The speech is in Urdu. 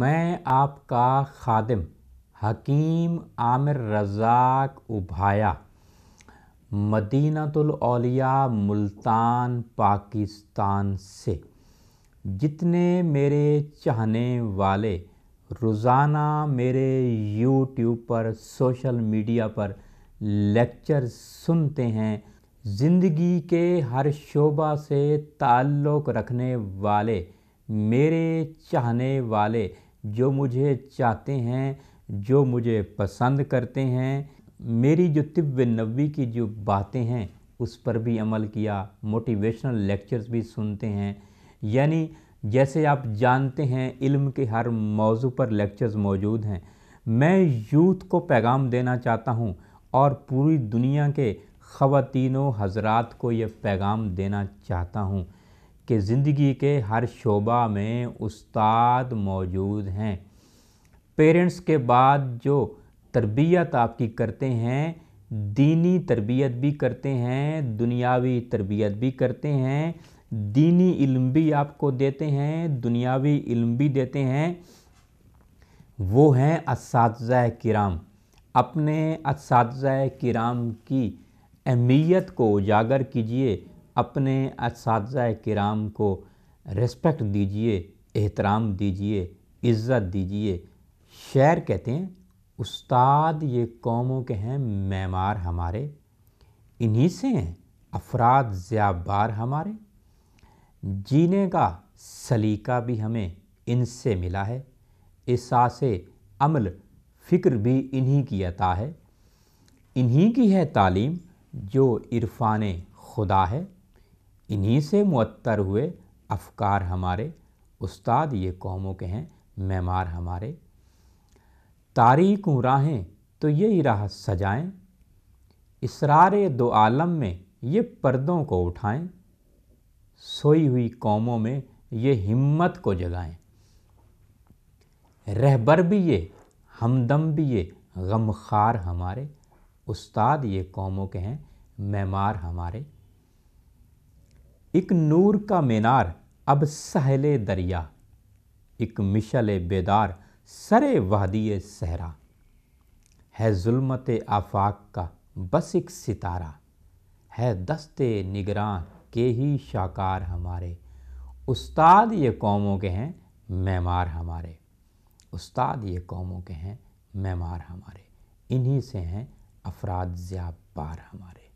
میں آپ کا خادم حکیم عامر رزاق ابھایا مدینہ الاولیاء ملتان پاکستان سے جتنے میرے چاہنے والے روزانہ میرے یوٹیوب پر سوشل میڈیا پر لیکچر سنتے ہیں زندگی کے ہر شعبہ سے تعلق رکھنے والے میرے چاہنے والے جو مجھے چاہتے ہیں جو مجھے پسند کرتے ہیں میری جو طب نبی کی جو باتیں ہیں اس پر بھی عمل کیا موٹیویشنل لیکچرز بھی سنتے ہیں یعنی جیسے آپ جانتے ہیں علم کے ہر موضوع پر لیکچرز موجود ہیں میں یوتھ کو پیغام دینا چاہتا ہوں اور پوری دنیا کے خواتین و حضرات کو یہ پیغام دینا چاہتا ہوں کہ زندگی کے ہر شعبہ میں استاد موجود ہیں پیرنٹس کے بعد جو تربیت آپ کی کرتے ہیں دینی تربیت بھی کرتے ہیں دنیاوی تربیت بھی کرتے ہیں دینی علم بھی آپ کو دیتے ہیں دنیاوی علم بھی دیتے ہیں وہ ہیں اساتذہ کرام اپنے اساتذہ کرام کی اہمیت کو اجاگر کیجیے اپنے اساتذہ کرام کو ریسپیکٹ دیجیے احترام دیجیے عزت دیجیے شعر کہتے ہیں استاد یہ قوموں کے ہیں معمار ہمارے انہی سے ہیں افراد زیابار ہمارے جینے کا سلیقہ بھی ہمیں ان سے ملا ہے احساس عمل فکر بھی انہی کی عطا ہے انہی کی ہے تعلیم جو عرفان خدا ہے انہی سے معتر ہوئے افکار ہمارے استاد یہ قوموں کے ہیں میمار ہمارے تاریخوں راہیں تو یہی راہ سجائیں اسرار دو عالم میں یہ پردوں کو اٹھائیں سوئی ہوئی قوموں میں یہ ہمت کو جگائیں رہبر بھی یہ ہمدم بھی یہ غمخار ہمارے استاد یہ قوموں کے ہیں معمار ہمارے ایک نور کا مینار اب سہل دریا ایک مشل بیدار سر وحدی صحرا ہے ظلمت آفاق کا بس ایک ستارہ ہے دست نگراں کے ہی شاکار ہمارے استاد یہ قوموں کے ہیں میمار ہمارے استاد یہ قوموں کے ہیں میمار ہمارے انہی سے ہیں افراد زیاب پار ہمارے